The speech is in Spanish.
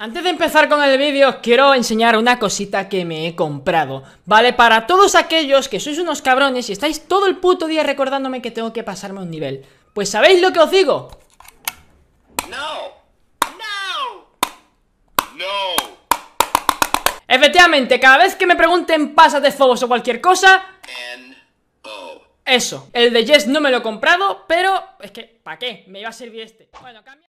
Antes de empezar con el vídeo, os quiero enseñar una cosita que me he comprado, ¿vale? Para todos aquellos que sois unos cabrones y estáis todo el puto día recordándome que tengo que pasarme un nivel. Pues ¿sabéis lo que os digo? No. No. No. Efectivamente, cada vez que me pregunten pasas de fogos o cualquier cosa... Eso, el de Jess no me lo he comprado, pero es que, ¿para qué? Me iba a servir este. Bueno, cambia...